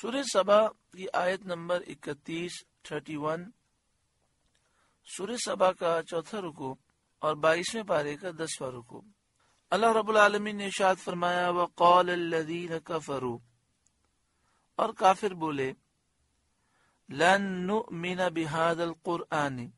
सूर्य सभा की आयत नंबर 31, 31, सूर्य सभा का चौथा रुको और बाईसवें पारे का दसवा रुको अल्लाह रबुल आलमीन ने शाद फरमाया व कौल लदीन कफरू और काफिर बोले लन मीना बिहादल कुरआनी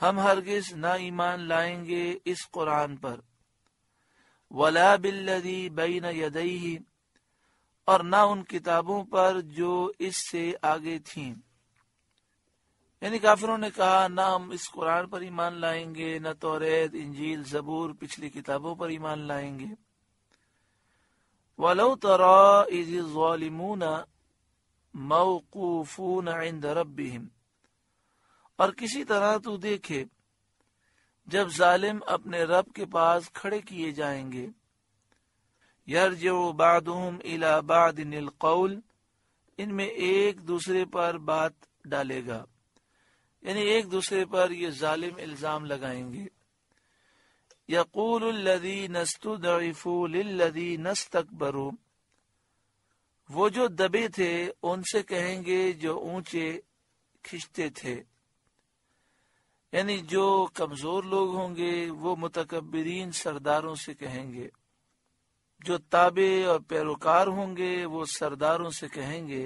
हम हरगिज ना ईमान लाएंगे इस कुरान पर वला बिल्लदी बैन यदई और न उन किताबों पर जो इससे आगे थी यानी काफिरों ने कहा न हम इस कुरान पर ईमान लाएंगे न तो रेत इंजील जबूर पिछली किताबों पर ईमान लाएंगे वलो तरामून मऊकूफून इंद रबिम और किसी तरह तू देखे जब जालिम अपने रब के पास खड़े किए जाएंगे यरजो बादम इला बादिन कौल इनमें एक दूसरे पर बात डालेगा यानी एक दूसरे पर ये जालिम इल्जाम लगाएंगे यकूल नस्तुदी नस्तकबरू वो जो दबे थे उनसे कहेंगे जो ऊंचे खिंचते थे यानी जो कमजोर लोग होंगे वो मुतकबरीन सरदारों से कहेंगे जो ताबे और पैरोकार होंगे वो सरदारों से कहेंगे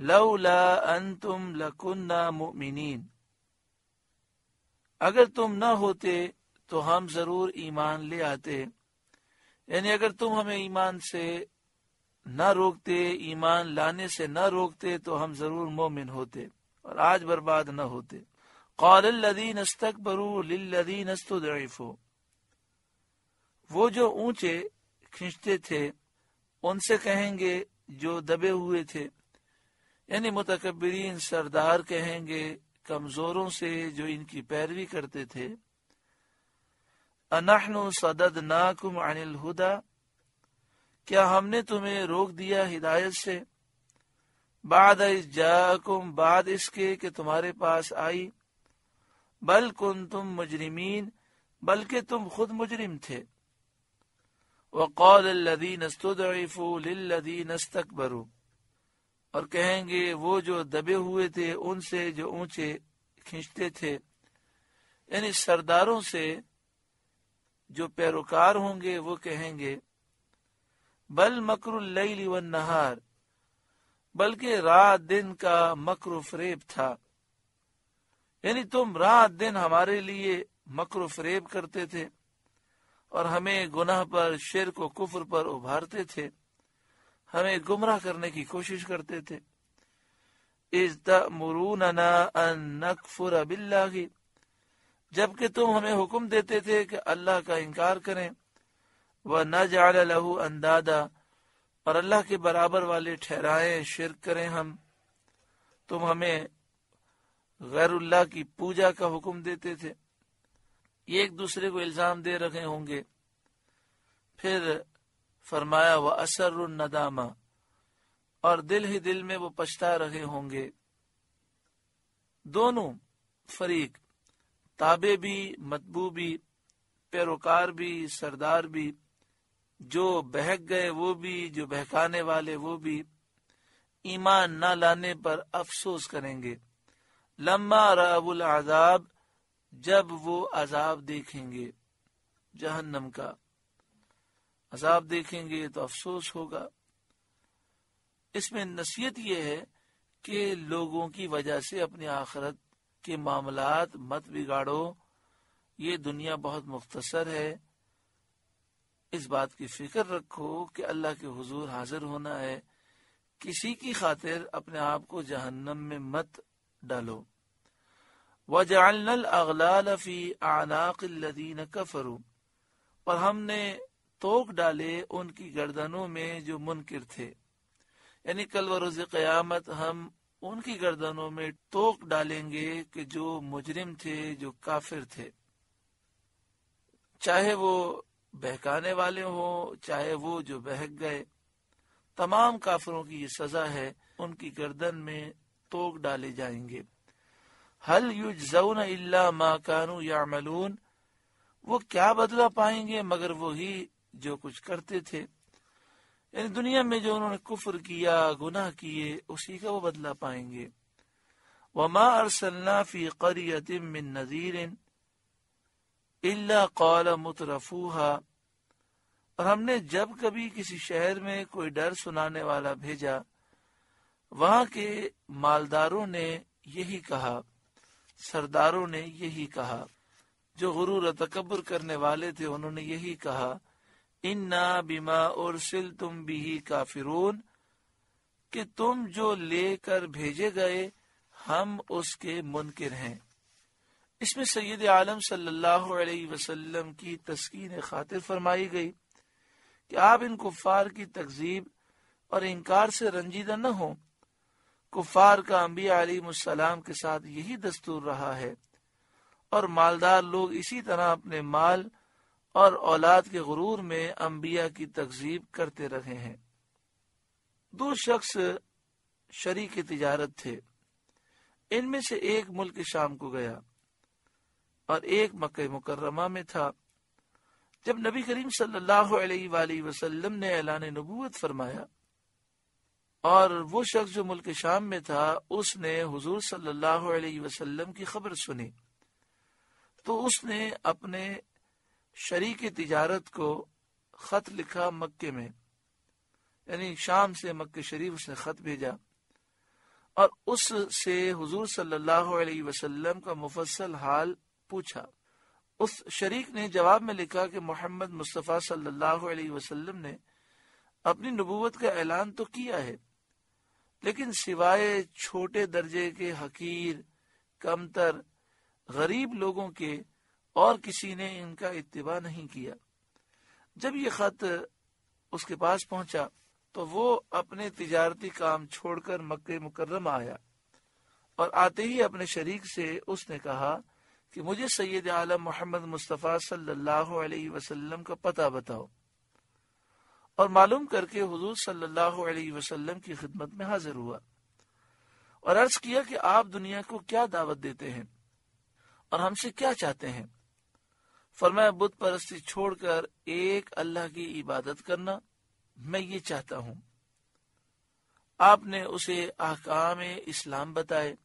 लौला अंतुम लकुन्ना मुमिनीन अगर तुम न होते तो हम जरूर ईमान ले आते यानी अगर तुम हमें ईमान से न रोकते ईमान लाने से न रोकते तो हम जरूर मोमिन होते और आज बर्बाद न होते कौलदीन अस्तकबरू लदीन अस्तुदीफो वो जो ऊंचे खींचते थे उनसे कहेंगे जो दबे हुए थे यानी मुतकबरीन सरदार कहेंगे कमजोरों से जो इनकी पैरवी करते थे अनहनु सदद नाकुम अनिल हुदा क्या हमने तुम्हें रोक दिया हिदायत से बाद जाकुम बाद इसके कि तुम्हारे पास आई बल कुन तुम मुजरिमीन बल्कि तुम खुद मुजरिम थे वक़ौल लदीनस्तफ़ू लदीनस्तकबरू और कहेंगे वो जो दबे हुए थे उनसे जो ऊंचे खींचते थे यानी सरदारों से जो पैरोकार होंगे वो कहेंगे बल मकर वन नहार बल्कि रात दिन का मकर फरेब था यानी तुम रात दिन हमारे लिए मकर फरेब करते थे और हमें गुनाह पर शेर को कुफर पर उभारते थे हमें गुमराह करने की कोशिश करते थे जबकि तुम हमें हुक्म देते थे कि अल्लाह का इनकार करें व न जाल लहू अंदादा और अल्लाह के बराबर वाले ठहराए शिरक करें हम तुम हमें गैरुल्लाह की पूजा का हुक्म देते थे एक दूसरे को इल्ज़ाम दे रखे होंगे फिर फरमाया वह असर नदामा और दिल ही दिल में वो पछता रहे होंगे दोनों फरीक ताबे भी मतबू भी पैरोकार भी सरदार भी जो बहक गए वो भी जो बहकाने वाले वो भी ईमान न लाने पर अफसोस करेंगे लम्बा रबुल आजाब जब वो अजाब देखेंगे जहन्नम का अजाब देखेंगे तो अफसोस होगा इसमें नसीहत यह है कि लोगों की वजह से अपने आखरत के मामला मत बिगाड़ो ये दुनिया बहुत मुख्तसर है इस बात की फिक्र रखो कि अल्लाह के हजूर हाजिर होना है किसी की खातिर अपने आप को जहन्नम में मत डालो वजालफ़ी आनाकदीन कफरू और हमने तोक डाले उनकी गर्दनों में जो मुनकर थे यानी कल व रोज हम उनकी गर्दनों में तोक डालेंगे कि जो मुजरिम थे जो काफिर थे चाहे वो बहकाने वाले हों चाहे वो जो बहक गए तमाम काफिरों की ये सजा है उनकी गर्दन में तोक डाले जाएंगे हल युजन इल्ला मा कानू या मलून वो क्या बदला पाएंगे मगर वो ही जो कुछ करते थे यानी दुनिया में जो उन्होंने कुफर किया गुनाह किए उसी का वो बदला पाएंगे वमा अरसल्ला फी करियतिम मिन कौल मुतरफूहा और हमने जब कभी किसी शहर में कोई डर सुनाने वाला भेजा वहां के मालदारों ने यही कहा सरदारों ने यही कहा जो गुरूर तकबर करने वाले थे उन्होंने यही कहा इन्ना बीमा और सिल तुम भी काफिरून कि तुम जो लेकर भेजे गए हम उसके मुनकर हैं इसमें सैयद आलम सल्लल्लाहु अलैहि की तस्किन खातिर फरमाई गई कि आप इन कुफार की तकजीब और इनकार से रंजीदा न हो कुफार का अम्बिया अलीम के साथ यही दस्तूर रहा है और मालदार लोग इसी तरह अपने माल और औलाद के गुरूर में अम्बिया की तकजीब करते रहे हैं दो शख्स शरीक तजारत थे इनमें से एक मुल्क शाम को गया और एक मक्के मुकर्रमा में था जब नबी करीम सल्लल्लाहु अलैहि वसल्लम ने ऐलान नबूवत फरमाया और वो शख्स जो मुल्क शाम में था उसने हुजूर सल्लल्लाहु अलैहि वसल्लम की खबर सुनी तो उसने अपने शरीक तिजारत को खत लिखा मक्के में यानी शाम से मक्के शरीफ उसने खत भेजा और उससे हुजूर सल्लल्लाहु अलैहि वसल्लम का मुफसल हाल पूछा उस शरीक ने जवाब में लिखा कि मोहम्मद मुस्तफ़ा सल्लल्लाहु अलैहि वसल्लम ने अपनी नबूवत का ऐलान तो किया है लेकिन सिवाय छोटे दर्जे के हकीर कमतर गरीब लोगों के और किसी ने इनका इतवा नहीं किया जब ये खत उसके पास पहुंचा तो वो अपने तजारती काम छोड़कर मक्के मुकर्रम आया और आते ही अपने शरीक से उसने कहा कि मुझे सैयद आलम मोहम्मद मुस्तफ़ा सल्लल्लाहु अलैहि वसल्लम का पता बताओ और मालूम करके हजूर सल्लाम की खिदमत में हाजिर हुआ और अर्ज किया कि आप दुनिया को क्या दावत देते हैं और हमसे क्या चाहते हैं फरमाया बुद्ध परस्ती छोड़कर एक अल्लाह की इबादत करना मैं ये चाहता हूं आपने उसे आकाम इस्लाम बताए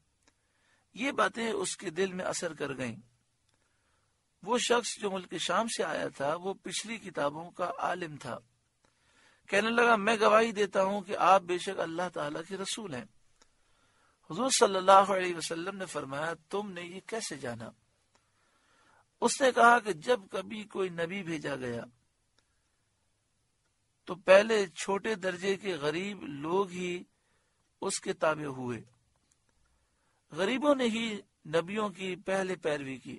ये बातें उसके दिल में असर कर गईं। वो शख्स जो मुल्क शाम से आया था वो पिछली किताबों का आलिम था कहने लगा मैं गवाही देता हूं कि आप बेशक अल्लाह ताला के रसूल हैं हजूर सल्लल्लाहु अलैहि वसल्लम ने फरमाया तुमने ये कैसे जाना उसने कहा कि जब कभी कोई नबी भेजा गया तो पहले छोटे दर्जे के गरीब लोग ही उसके ताबे हुए गरीबों ने ही नबियों की पहले पैरवी की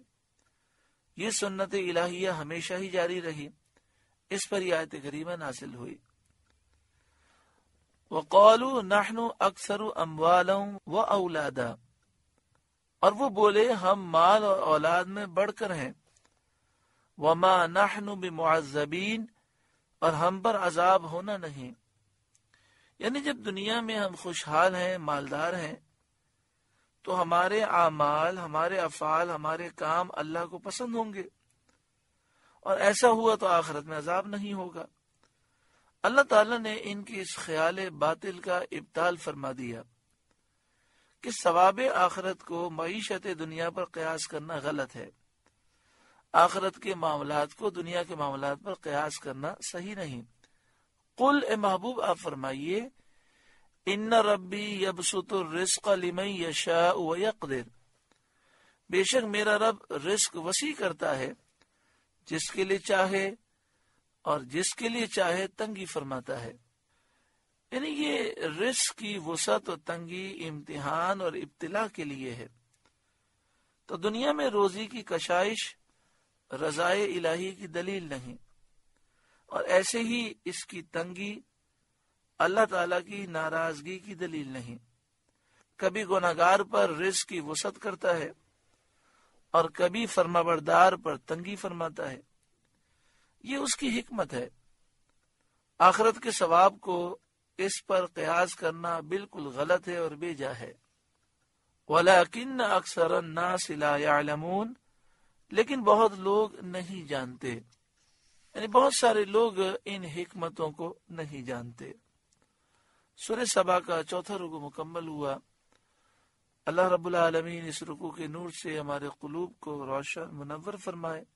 ये सुन्नत इलाहिया हमेशा ही जारी रही इस पर यह आयत करीबा नासिल हुई वकौलू नाहनु अक्सर अम्वालों व औलादा और वो बोले हम माल और औलाद में बढ़कर हैं वमा नाहनु बिमुआजबीन और हम पर अजाब होना नहीं यानी जब दुनिया में हम खुशहाल हैं मालदार हैं तो हमारे आमाल हमारे अफाल हमारे काम अल्लाह को पसंद होंगे और ऐसा हुआ तो आखिरत में अजाब नहीं होगा अल्लाह ताला ने इनकी इस ख्याल बातिल का इब्ताल फरमा दिया कि सवाब आखरत को मीशत दुनिया पर कयास करना गलत है आखरत के मामला को दुनिया के मामला पर कयास करना सही नहीं कुल ए महबूब आप फरमाइए इन रबी यबसुतुरमई यशा वकदिर बेशक मेरा रब रिस्क वसी करता है जिसके लिए चाहे और जिसके लिए चाहे तंगी फरमाता है यानी ये रिस्क की वसत और तंगी इम्तिहान और इब्तला के लिए है तो दुनिया में रोजी की कशाइश रजाए इलाही की दलील नहीं और ऐसे ही इसकी तंगी अल्लाह ताला की नाराजगी की दलील नहीं कभी गुनागार पर रिस्क की वसत करता है और कभी फर्माबरदार पर तंगी फरमाता है ये उसकी हिकमत है आखरत के सवाब को इस पर कयास करना बिल्कुल गलत है और बेजा है वलाकिन अक्सर नासिलामून लेकिन बहुत लोग नहीं जानते यानी बहुत सारे लोग इन हिकमतों को नहीं जानते सुर सभा का चौथा रुकू मुकम्मल हुआ अल्लाह रबालमीन इस रुको के नूर से हमारे कुलूब को रोशन मुनवर फरमाए